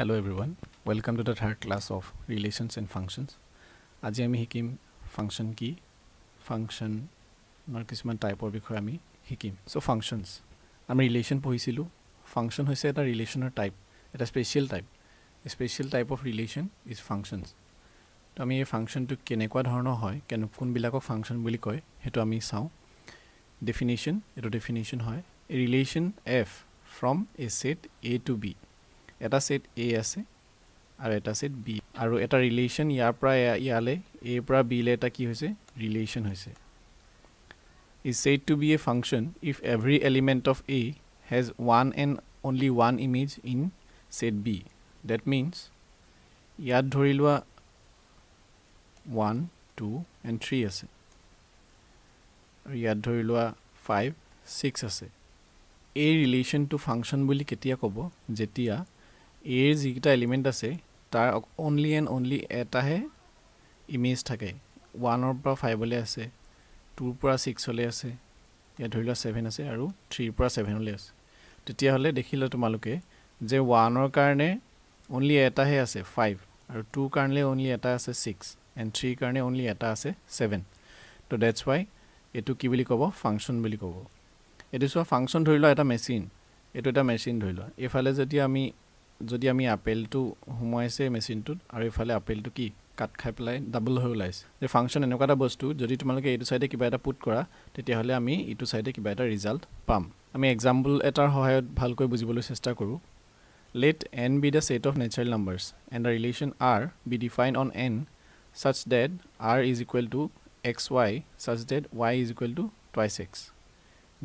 Hello' everyone welcome to the third class of relations and functions আজি আমি শিকিম function কি ফাংচনৰ কিছুমান টাইপৰ বিষয়ে আমি শিকিম চ' ফাংচনছ আমি ৰিলেশ্যন পঢ়িছিলোঁ ফাংচন হৈছে এটা ৰিলেশ্যনৰ টাইপ এটা special type special type of relation is functions তো আমি এই ফাংচনটো কেনেকুৱা ধৰণৰ হয় কেনে কোনবিলাকক ফাংচন বুলি কয় সেইটো আমি চাওঁ ডেফিনেশ্যন এইটো ডেফিনেশ্যন হয় relation f from A set A to B এটা ছেট এ আছে আৰু এটা ছেট বি আৰু এটা ৰিলেশ্যন ইয়াৰ পৰা ইয়ালৈ এৰ পৰা বিলৈ এটা কি হৈছে ৰিলেশ্যন হৈছে is set to B a function if every element of A has one and only one image in set B that means ইয়াত ধৰি লোৱা ওৱান টু এণ্ড থ্ৰী আছে আৰু ইয়াত ধৰি লোৱা ফাইভ ছিক্স আছে এই ৰিলেশ্যনটো ফাংচন বুলি কেতিয়া ক'ব যেতিয়া এৰ যিকেইটা এলিমেণ্ট আছে তাৰ অনলি এণ্ড অনলি এটাহে ইমেজ থাকে ওৱানৰ পৰা ফাইভলৈ আছে টুৰ পৰা ছিক্সলৈ আছে ইয়াত ধৰি লোৱা ছেভেন আছে আৰু থ্ৰীৰ পৰা ছেভেনলৈ আছে তেতিয়াহ'লে দেখিলে তোমালোকে যে ওৱানৰ কাৰণে অনলি এটাহে আছে ফাইভ আৰু টু কাৰণে অনলি এটা আছে ছিক্স এণ্ড থ্ৰীৰ কাৰণে অনলি এটা আছে ছেভেন তো ডেটছ ৱাই এইটো কি বুলি ক'ব ফাংচন বুলি ক'ব এইটো চোৱা ফাংচন ধৰি লোৱা এটা মেচিন এইটো এটা মেচিন ধৰি লোৱা এইফালে যদি আমি যদি আমি আপেলটো সোমোৱাইছে মেচিনটোত আৰু এইফালে আপেলটো কি কাট খাই পেলাই ডাবল হৈ ওলাইছে যে ফাংচন এনেকুৱা এটা বস্তু যদি তোমালোকে এইটো চাইডে কিবা এটা পুট কৰা তেতিয়াহ'লে আমি ইটো চাইডে কিবা এটা ৰিজাল্ট পাম আমি এক্সাম্পল এটাৰ সহায়ত ভালকৈ বুজিবলৈ চেষ্টা কৰোঁ let N be the set of natural numbers and the relation R be define on N such that R is equal to x y such that y is equal to twice x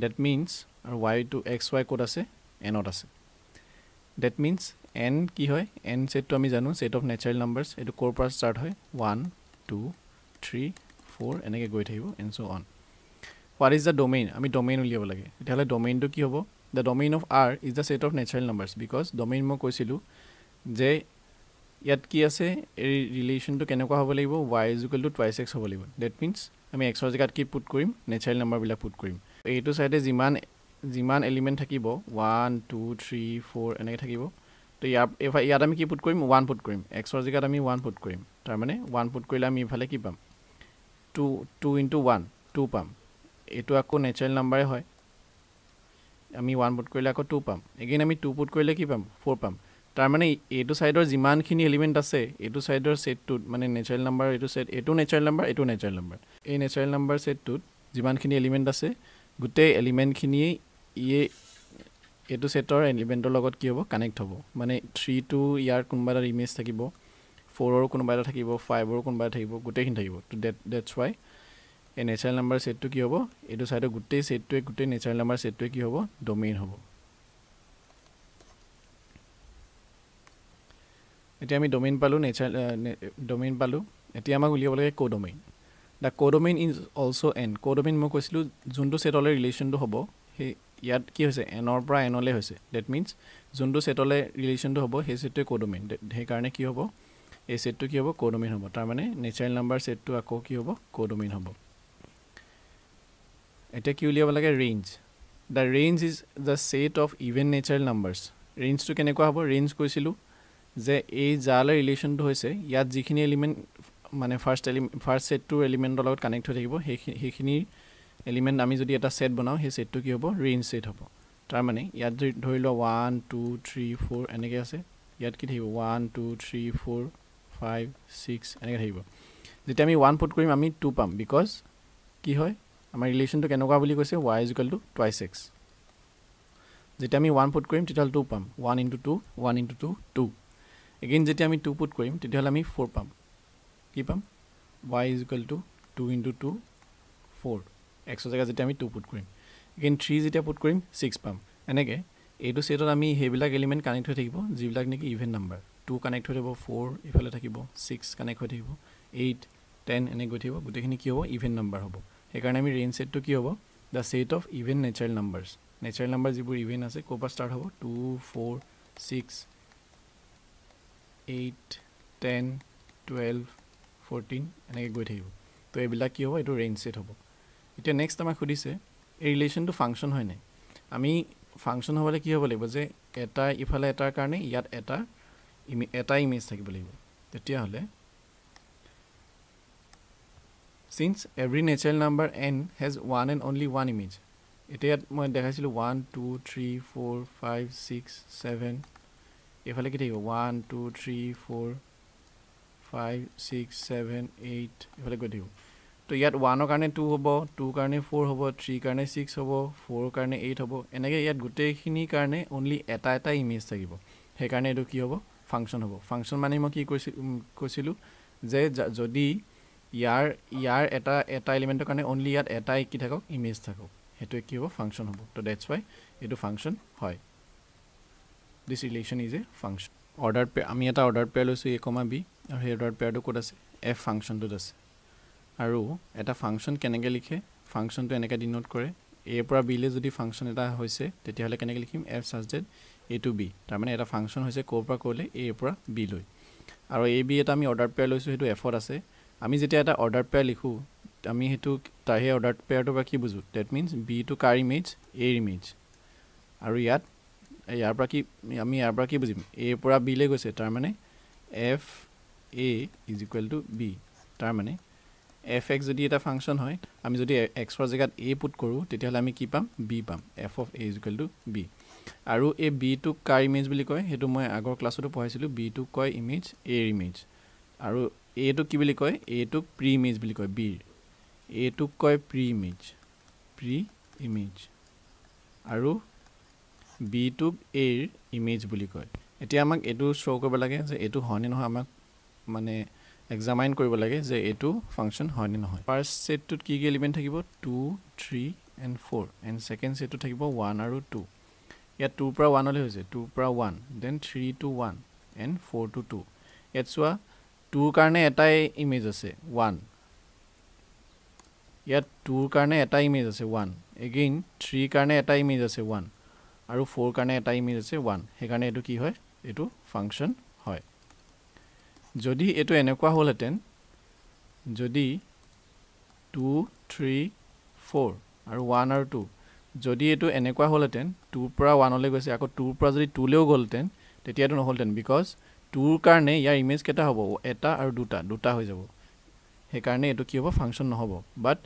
that means আৰু y to x y ক'ত আছে এনত আছে that means N কি হয় N ছেটটো আমি জানো set of natural numbers এইটো ক'ৰ পৰা ষ্টাৰ্ট হয় ওৱান টু থ্ৰী ফ'ৰ এনেকৈ গৈ থাকিব N so' on what is the domain আমি ডমেইন উলিয়াব লাগে তেতিয়াহ'লে ডমেইনটো কি হ'ব the domain of R is the set of natural numbers because domain মই কৈছিলোঁ যে ইয়াত কি আছে এই ৰিলেশ্যনটো কেনেকুৱা হ'ব লাগিব ৱাই ইজুকেলটো টুৱাইছ এক্স হ'ব লাগিব ডেট মিনছ আমি এক্সৰ জেগাত কি পুট কৰিম নেচাৰেল নাম্বাৰবিলাক পুট কৰিম এইটো চাইডে যিমান যিমান এলিমেণ্ট থাকিব ওৱান টু থ্ৰী ফ'ৰ এনেকৈ থাকিব তো ইয়াৰ ইয়াত আমি কি পুট কৰিম ওৱান পুট কৰিম এক্সৰ জেগাত আমি ওৱান পুট কৰিম তাৰমানে ওৱান পুট কৰিলে আমি ইফালে কি পাম two two into one two পাম এইটো আকৌ নেচাৰেল নাম্বাৰে হয় আমি ওৱান পুট কৰিলে আকৌ টু পাম এগেইন আমি টু পুট কৰিলে কি পাম ফ'ৰ পাম তাৰমানে এইটো ছাইডৰ যিমানখিনি এলিমেণ্ট আছে এইটো ছাইডৰ ছেটটোত মানে নেচাৰেল নাম্বাৰ এইটো ছেট এইটো নেচাৰেল নাম্বাৰ এইটো নেচাৰেল নাম্বাৰ এই নেচাৰেল নাম্বাৰ ছেটটোত যিমানখিনি এলিমেণ্ট আছে গোটেই এলিমেণ্টখিনিয়ে ইয়ে এইটো ছেটৰ এলিমেণ্টৰ লগত কি হ'ব কানেক্ট হ'ব মানে থ্ৰী টু ইয়াৰ কোনোবা এটা ইমেজ থাকিব ফ'ৰৰ কোনোবা এটা থাকিব ফাইভৰ কোনোবা এটা থাকিব গোটেইখিনি থাকিব তো ডেট ডেটছ ৱাই এই নেচাৰেল নাম্বাৰ ছেটটো কি হ'ব এইটো চাইডৰ গোটেই ছেটটোৱে গোটেই নেচাৰেল নাম্বাৰ ছেটটোৱে কি হ'ব ডমেইন হ'ব এতিয়া আমি ডমেইন পালোঁ নেচাৰেল ডমেইন পালোঁ এতিয়া আমাক উলিয়াব লাগে codomain the codomain is also' N codomain মই কৈছিলোঁ যোনটো ছেটলৈ ৰিলেশ্যনটো হ'ব সেই ইয়াত কি হৈছে এনৰ পৰা এনলৈ হৈছে ডেট মিনছ যোনটো ছেটলৈ ৰিলেশ্যনটো হ'ব সেই ছেটটোৱে কডমিন সেইকাৰণে কি হ'ব এই ছেটটো কি হ'ব কডমিন হ'ব তাৰমানে নেচাৰেল নাম্বাৰ ছেটটো আকৌ কি হ'ব কডমিন হ'ব এতিয়া কি উলিয়াব লাগে range the range is the set of even natural numbers ৰেঞ্জটো কেনেকুৱা হ'ব ৰেঞ্জ কৈছিলোঁ যে এই যালৈ ৰিলেশ্যনটো হৈছে ইয়াত যিখিনি এলিমেণ্ট মানে ফাৰ্ষ্ট এলিমেণ্ট ফাৰ্ষ্ট ছেটটোৰ এলিমেণ্টৰ লগত কানেক্ট হৈ থাকিব সেইখিনি সেইখিনিৰ এলিমেণ্ট আমি যদি এটা ছেট বনাওঁ সেই ছেটটো কি হ'ব ৰিন ছেট হ'ব তাৰমানে ইয়াত যদি ধৰি লোৱা ওৱান টু থ্ৰী ফ'ৰ এনেকৈ আছে ইয়াত কি থাকিব one two three four five six এনেকৈ থাকিব যেতিয়া আমি ওৱান পুট কৰিম আমি টু পাম বিকজ কি হয় আমাৰ ৰিলেশ্যনটো কেনেকুৱা বুলি কৈছে y is equal to twice x যেতিয়া আমি ওৱান পুট কৰিম তেতিয়াহ'লে টু পাম one into two one into two two again যেতিয়া আমি টু ফুট কৰিম তেতিয়াহ'লে আমি ফ'ৰ পাম কি পাম y is equal to two into two four x জেগা যেতিয়া আমি টু পুট কৰিম ইগেন থ্ৰী যেতিয়া পুট কৰিম ছিক্স পাম এনেকৈ এইটো ছেটত আমি সেইবিলাক এলিমেণ্ট কানেক্ট হৈ থাকিব যিবিলাক নেকি ইভেণ্ট নাম্বাৰ টু কানেক্ট হৈ থাকিব ফ'ৰ ইফালে থাকিব ছিক্স কানেক্ট হৈ থাকিব এইট টেন এনেকৈ গৈ থাকিব গোটেইখিনি কি হ'ব ইভেণ্ট নাম্বাৰ হ'ব সেইকাৰণে আমি ৰেইন ছেটটো কি হ'ব the set of even natural numbers natural number যিবোৰ ইভেণ্ট আছে ক'ৰ পৰা ষ্টাৰ্ট হ'ব two four six eight ten twelve fourteen এনেকৈ গৈ থাকিব তো এইবিলাক কি হ'ব এইটো ৰেইন ছেট হ'ব এতিয়া নেক্সট আমাক সুধিছে এই ৰিলেশ্যনটো ফাংচন হয় নাই আমি ফাংচন হ'বলৈ কি হ'ব লাগিব যে এটা ইফালে এটাৰ কাৰণে ইয়াত এটা ইমে এটা ইমেজ থাকিব লাগিব তেতিয়াহ'লে since every natural number N has one and only one image এতিয়া ইয়াত মই দেখাইছিলোঁ one two three four five six seven এইফালে কি থাকিব one two three four five six seven eight এইফালে গৈ থাকিব তো ইয়াত ওৱানৰ কাৰণে টু হ'ব টু কাৰণে ফ'ৰ হ'ব থ্ৰীৰ কাৰণে ছিক্স হ'ব ফ'ৰ কাৰণে এইট হ'ব এনেকৈ ইয়াত গোটেইখিনিৰ কাৰণে অনলি এটা এটা ইমেজ থাকিব সেইকাৰণে এইটো কি হ'ব ফাংচন হ'ব ফাংচন মানে মই কি কৈছিলোঁ কৈছিলোঁ যে যদি ইয়াৰ ইয়াৰ এটা এটা এলিমেণ্টৰ কাৰণে অনলি ইয়াত এটাই কি থাকক ইমেজ থাকক সেইটোৱে কি হ'ব ফাংচন হ'ব তো ডেটছ ৱাই এইটো ফাংচন হয় this relation is a function order pair আমি এটা অৰ্ডাৰ পেয়াৰ লৈছোঁ এ কমা বি আৰু সেই অৰ্ডাৰ পেয়াৰটো ক'ত আছে এফ ফাংচনটোত আছে আৰু এটা ফাংচন কেনেকৈ লিখে ফাংচনটো এনেকৈ ডিনোট কৰে এৰ পৰা বিলৈ যদি ফাংচন এটা হৈছে তেতিয়াহ'লে কেনেকৈ লিখিম f such that A to B তাৰমানে এটা ফাংচন হৈছে ক'ৰ পৰা ক'লৈ এৰ পৰা বি লৈ আৰু এ বি এটা আমি অৰ্ডাৰ পেয়াৰ লৈছোঁ সেইটো এফত আছে আমি যেতিয়া এটা অৰ্ডাৰ পেয়াৰ লিখোঁ আমি সেইটো তাৰ সেই অৰ্ডাৰ পেয়াৰটোৰ পৰা কি বুজোঁ ডেট মিনছ বি টু কাৰ ইমেজ এৰ ইমেজ আৰু ইয়াত ইয়াৰ পৰা কি আমি ইয়াৰ পৰা কি বুজিম এৰ পৰা বি লৈ গৈছে তাৰমানে f A is equal to B তাৰমানে এফ এক্স যদি এটা ফাংচন হয় আমি যদি এক্সৰ জেগাত এ পুট কৰোঁ তেতিয়াহ'লে আমি কি পাম বি পাম f of A is equal to B আৰু এই বিটোক কাৰ ইমেজ বুলি কয় সেইটো মই আগৰ ক্লাছতো পঢ়াইছিলোঁ বিটোক কয় ইমেজ এৰ ইমেজ আৰু এটোক কি বুলি কয় এটোক প্ৰি ইমেজ বুলি কয় বিৰ এটোক কয় প্ৰি ইমেজ প্ৰি ইমেজ আৰু বিটোক এৰ ইমেজ বুলি কয় এতিয়া আমাক এইটো শ্ব' কৰিব লাগে যে এইটো হয়নে নহয় আমাক মানে এক্সামাইন কৰিব লাগে যে এইটো ফাংচন হয় নে নহয় ফাৰ্ষ্ট ছেটটোত কি কি এলিমেণ্ট থাকিব two three and four and second ছেটটোত থাকিব ওৱান আৰু টু ইয়াত টুৰ পৰা ওৱানলৈ হৈছে টুৰ পৰা one then three two one and four two two ইয়াত চোৱা টুৰ কাৰণে এটাই ইমেজ আছে ওৱান ইয়াত টুৰ কাৰণে এটা ইমেজ আছে ওৱান এগেইন থ্ৰীৰ কাৰণে এটা ইমেজ আছে ওৱান আৰু ফ'ৰ কাৰণে এটা ইমেজ আছে ওৱান সেইকাৰণে এইটো কি হয় এইটো ফাংচন যদি এইটো এনেকুৱা হ'লহেঁতেন যদি টু থ্ৰী ফ'ৰ আৰু ওৱান আৰু টু যদি এইটো এনেকুৱা হ'লহেঁতেন টুৰ পৰা ওৱানলৈ গৈছে আকৌ টুৰ পৰা যদি টুলৈও গ'লহেঁতেন তেতিয়াতো নহ'লহেঁতেন বিকজ টুৰ কাৰণে ইয়াৰ ইমেজ কেইটা হ'ব এটা আৰু দুটা দুটা হৈ যাব সেইকাৰণে এইটো কি হ'ব ফাংচন নহ'ব বাট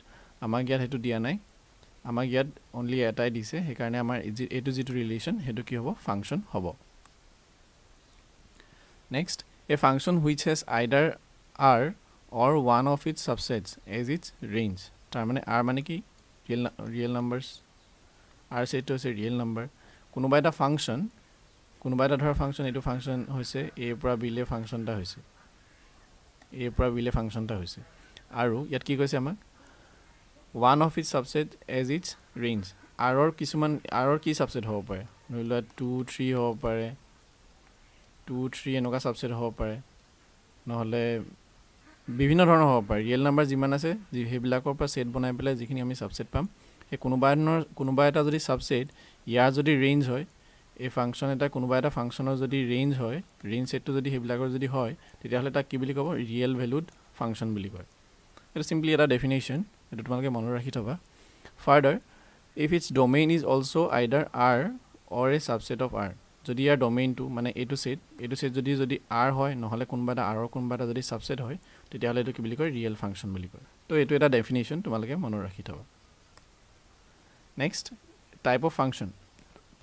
আমাক ইয়াত সেইটো দিয়া নাই আমাক ইয়াত অনলি এটাই দিছে সেইকাৰণে আমাৰ এইটো যিটো ৰিলেশ্যন সেইটো কি হ'ব ফাংচন হ'ব next A function which has either R or one of its subsets as its range. Termine R means real, real numbers. R set to say real number. Kuno baita function. Kuno baita function. Ito function hoise. A pra bile function ta hoise. A pra bile function ta hoise. Aru yat ki koise amak? One of its subset as its range. R or kisuman R or ki subset ho pare. Nulla two three ho pare. Two three এনেকুৱা subset হ'ব পাৰে নহ'লে বিভিন্ন ধৰণৰ হ'ব পাৰে real number যিমান আছে যি সেইবিলাকৰ পৰা ছেট বনাই পেলাই যিখিনি আমি ছাবছেট পাম সেই কোনোবা ধৰণৰ কোনোবা এটা যদি ছাবছেট ইয়াৰ যদি ৰেঞ্জ হয় এই ফাংচন এটা কোনোবা এটা ফাংচনৰ যদি ৰেঞ্জ হয় ৰেঞ্জ ছেটটো যদি সেইবিলাকৰ যদি হয় তেতিয়াহ'লে তাক কি বুলি ক'ব ৰিয়েল ভেলুড ফাংচন বুলি কয় এইটো ছিম্পলি এটা ডেফিনেশ্যন এইটো তোমালোকে মনত ৰাখি থ'বা further if its domain is also' either R or a subset of R যদি ইয়াৰ ডমেইনটো মানে এইটো ছেট এইটো ছেট যদি যদি আৰ হয় নহ'লে কোনোবা এটা আৰৰ কোনোবা এটা যদি ছাবছেট হয় তেতিয়াহ'লে এইটো কি বুলি কয় ৰিয়েল ফাংচন বুলি কয় তো এইটো এটা ডেফিনেশ্যন তোমালোকে মনত ৰাখি থ'ব নেক্সট টাইপ অফ ফাংচন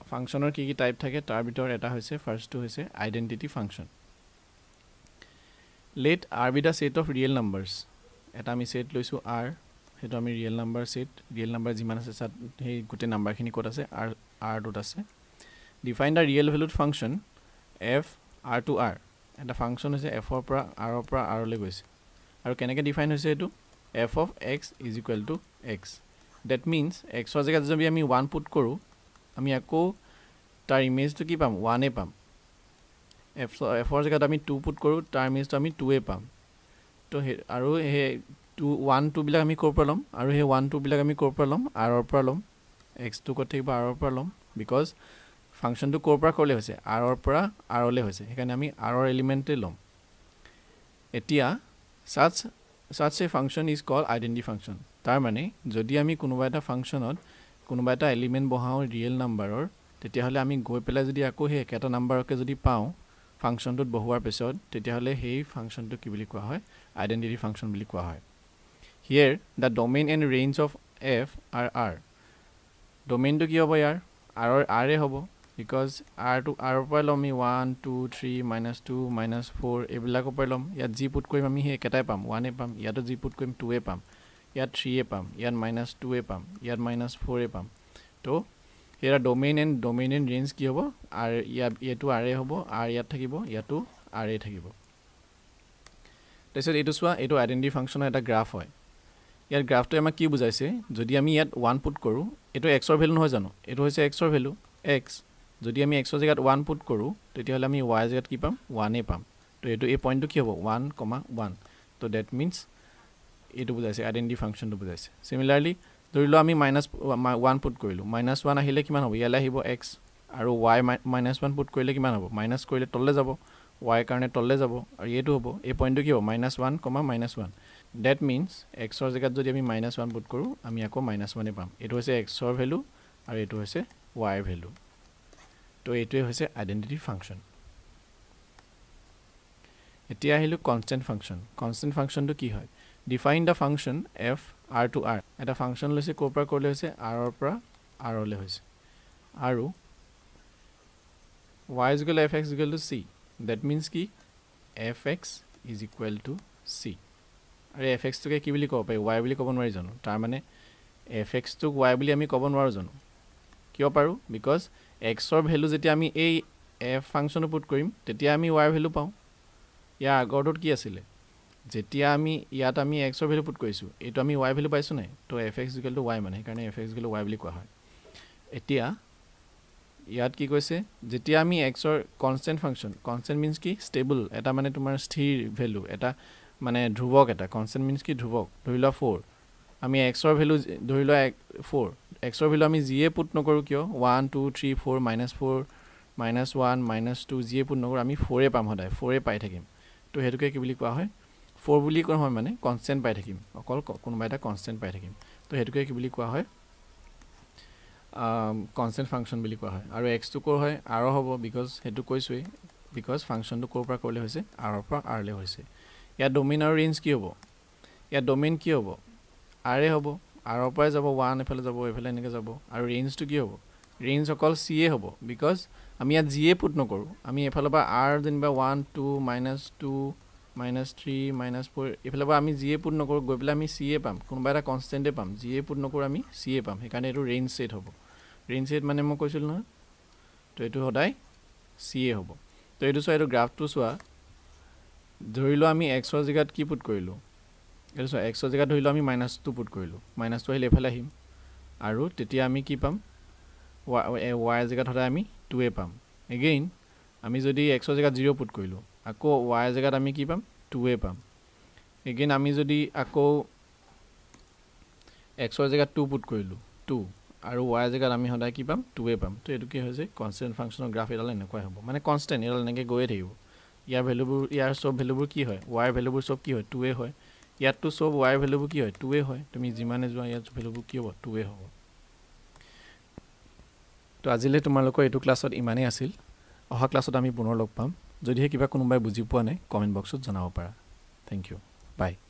ফাংচনৰ কি কি টাইপ থাকে তাৰ ভিতৰত এটা হৈছে ফাৰ্ষ্টটো হৈছে identity function let R be the set of real numbers এটা আমি ছেট লৈছোঁ আৰ সেইটো আমি real number set real number যিমান আছে তাত সেই গোটেই নাম্বাৰখিনি ক'ত আছে আৰ আৰটোত আছে define the real valued function f R to R এটা ফাংচন হৈছে এফৰ পৰা আৰৰ পৰা আৰলৈ গৈছে আৰু কেনেকৈ ডিফাইন হৈছে এইটো f of x is equal to x that means এক্সৰ জেগাত যদি আমি ওৱান পুট কৰোঁ আমি আকৌ তাৰ ইমেজটো কি পাম ওৱানেই পাম এফৰ এফৰ জেগাত আমি টু পুট কৰোঁ তাৰ ইমেজটো আমি টুৱে পাম তো সেই আৰু সেই টু ওৱান টুবিলাক আমি ক'ৰ পৰা ল'ম আৰু সেই ওৱান টুবিলাক আমি ক'ৰ পৰা ল'ম আৰৰ পৰা ল'ম এক্সটো ক'ত থাকিব আৰৰ পৰা ল'ম বিকজ ফাংচনটো ক'ৰ পৰা ক'লৈ হৈছে আৰৰ পৰা আৰলৈ হৈছে সেইকাৰণে আমি আৰৰ এলিমেণ্টেই ল'ম এতিয়া such such a function is call identity function তাৰমানে যদি আমি কোনোবা এটা ফাংচনত কোনোবা এটা এলিমেণ্ট বহাওঁ ৰিয়েল নাম্বাৰৰ তেতিয়াহ'লে আমি গৈ পেলাই যদি আকৌ সেই একেটা নাম্বাৰকে যদি পাওঁ ফাংচনটোত বহোৱাৰ পিছত তেতিয়াহ'লে সেই ফাংচনটো কি বুলি কোৱা হয় আইডেণ্টিটি ফাংচন বুলি কোৱা হয় here the domain and range of f R R ডমেইনটো কি হ'ব ইয়াৰ আৰৰ আৰে হ'ব বিকজ আৰ টু আৰৰ পৰাই ল'ম আমি one two three minus two minus four এইবিলাকৰ পৰাই ল'ম ইয়াত জি পুট কৰিম আমি সেই একেটাই পাম ওৱানে পাম ইয়াতো জি পুট কৰিম টুৱে পাম ইয়াত থ্ৰীয়ে পাম ইয়াত মাইনাছ টুৱে পাম ইয়াত মাইনাছ ফ'ৰে পাম তো এয়া domain and domain and range কি হ'ব আৰ ইয়াত এইটো আৰ এ হ'ব আৰ ইয়াত থাকিব ইয়াতো আৰ এ থাকিব তাৰপিছত এইটো চোৱা এইটো আইডেণ্টি ফাংচনৰ এটা গ্ৰাফ হয় ইয়াত গ্ৰাফটোৱে আমাক কি বুজাইছে যদি আমি ইয়াত ওৱান পুট কৰোঁ এইটো এক্সৰ ভেলু নহয় জানো এইটো হৈছে এক্সৰ ভেলু এক্স যদি আমি এক্সৰ জেগাত ওৱান পুট কৰোঁ তেতিয়াহ'লে আমি ৱাই জেগাত কি পাম ওৱানেই পাম তো এইটো এই পইণ্টটো কি হ'ব ওৱান কমা ওৱান তো ডেট মিনছ এইটো বুজাইছে আইডেণ্টি ফাংচনটো বুজাইছে চিমিলাৰলি ধৰি লওক আমি মাইনাছ ওৱান পুট কৰিলোঁ মাইনাছ ওৱান আহিলে কিমান হ'ব ইয়ালৈ আহিব এক্স আৰু ৱাই মাই মাইনাছ ওৱান পুট কৰিলে কিমান হ'ব মাইনাছ কৰিলে তললৈ যাব ৱাইৰ কাৰণে তললৈ যাব আৰু এইটো হ'ব এই পইণ্টটো কি হ'ব minus one comma minus one that means এক্সৰ জেগাত যদি আমি মাইনাছ ওৱান পুট কৰোঁ আমি আকৌ মাইনাছ ওৱানেই পাম এইটো হৈছে এক্সৰ ভেলু আৰু এইটো হৈছে ৱাইৰ ভেলু তো এইটোৱে হৈছে আইডেণ্টিটি ফাংচন এতিয়া আহিলোঁ কনষ্টেণ্ট ফাংচন কনষ্টেণ্ট ফাংচনটো কি হয় define the function f R to R এটা ফাংচন লৈছে ক'ৰ পৰা ক'লৈ হৈছে আৰৰ পৰা আৰলৈ হৈছে আৰু y is equal f x is equal to c that means কি f x is equal to c আৰু এফ এক্সটোকে কি বুলি ক'ব পাৰি ৱাই বুলি ক'ব নোৱাৰি জানো তাৰমানে এফ এক্সটোক ৱাই বুলি আমি ক'ব নোৱাৰোঁ জানো কিয় পাৰোঁ বিকজ এক্সৰ ভেলু যেতিয়া আমি এই এফ ফাংচনত পুট কৰিম তেতিয়া আমি ৱাই ভেলু পাওঁ ইয়াৰ আগৰটোত কি আছিলে যেতিয়া আমি ইয়াত আমি এক্সৰ ভেলু পুট কৰিছোঁ এইটো আমি ৱাই ভেলু পাইছোঁ নাই তো এফ এক্স জিকেলটো ৱাই মানে সেইকাৰণে এফ এক্স জিকেলটো ৱাই বুলি কোৱা হয় এতিয়া ইয়াত কি কৈছে যেতিয়া আমি এক্সৰ কনষ্টেণ্ট ফাংচন কনষ্টেণ্ট মিনছ কি ষ্টেবল এটা মানে তোমাৰ স্থিৰ ভেলু এটা মানে ধ্ৰুৱক এটা কনষ্টেণ্ট মিনছ কি ধ্ৰুৱক ধৰি লোৱা ফ'ৰ আমি এক্সৰ ভেলু ধৰি লোৱা ফ'ৰ এক্সৰ ভেলু আমি যিয়ে পুট নকৰোঁ কিয় one two three four minus four minus one minus two যিয়ে পুট নকৰোঁ আমি ফ'ৰে পাম সদায় ফ'ৰে পাই থাকিম ত' সেইটোকে কি বুলি কোৱা হয় ফ'ৰ বুলি কোৱা হয় মানে কনষ্টেণ্ট পাই থাকিম অকল কোনোবা এটা কনষ্টেণ্ট পাই থাকিম ত' সেইটোকে কি বুলি কোৱা হয় কনষ্টেণ্ট ফাংচন বুলি কোৱা হয় আৰু এক্সটো ক'ৰ হয় আৰ হ'ব বিকজ সেইটো কৈছোঁৱেই বিকজ ফাংচনটো ক'ৰ পৰা ক'লৈ হৈছে আৰৰ পৰা আৰলৈ হৈছে ইয়াত ডমিন আৰু ৰেঞ্জ কি হ'ব ইয়াত ডমিন কি হ'ব আৰে হ'ব আৰৰ পৰাই যাব ওৱান এফালে যাব এইফালে এনেকৈ যাব আৰু ৰেঞ্জটো কি হ'ব ৰেঞ্জ অকল চিয়ে হ'ব বিকজ আমি ইয়াত যিয়ে পুট নকৰোঁ আমি এফালৰ পৰা আৰ যেনিবা one two minus two minus three minus four এইফালৰ পৰা আমি যিয়ে পুট নকৰোঁ গৈ পেলাই আমি চিয়ে পাম কোনোবা এটা কনষ্টেণ্টে পাম যিয়ে পুট নকৰোঁ আমি চিয়ে পাম সেইকাৰণে এইটো ৰেঞ্জ ছেট হ'ব ৰেঞ্জ ছেট মানে মই কৈছিলোঁ নহয় তো এইটো সদায় চিয়ে হ'ব তো এইটো চোৱা এইটো গ্ৰাফটো চোৱা ধৰি লোৱা আমি এক্সৰ জেগাত কি পুট কৰিলোঁ এইটো চোৱা এক্সৰ জেগাত ধৰি লওঁ আমি মাইনাছ টু পুট কৰিলোঁ মাইনাছ টু আহিলে এইফালে আহিম আৰু তেতিয়া আমি কি পাম ৱাই জেগাত সদায় আমি টুৱে পাম এগেইন আমি যদি এক্সৰ জেগাত জিৰ' পুট কৰিলোঁ আকৌ ৱাই জেগাত আমি কি পাম টুৱে পাম এগেইন আমি যদি আকৌ এক্সৰ জেগাত টু পুট কৰিলোঁ টু আৰু ৱাই জেগাত আমি সদায় কি পাম টুৱে পাম তো এইটো কি হৈছে কনষ্টেণ্ট ফাংচনৰ গ্ৰাফ এডাল এনেকুৱাই হ'ব মানে কনষ্টেণ্ট এডাল এনেকৈ গৈয়ে থাকিব ইয়াৰ ভেলুবোৰ ইয়াৰ চব ভেলুবোৰ কি হয় ৱাইৰ ভেলুবোৰ চব কি হয় টুৱে হয় ইয়াততো চব ৱাই ভেলুবোৰ কি হয় টুৱে হয় তুমি যিমানে যোৱা ইয়াত ভেলুবোৰ কি হ'ব টুৱে হ'ব তো আজিলৈ তোমালোকৰ এইটো ক্লাছত ইমানেই আছিল অহা ক্লাছত আমি পুনৰ লগ পাম যদিহে কিবা কোনোবাই বুজি পোৱা নাই কমেণ্ট বক্সত জনাব পাৰা থেংক ইউ বাই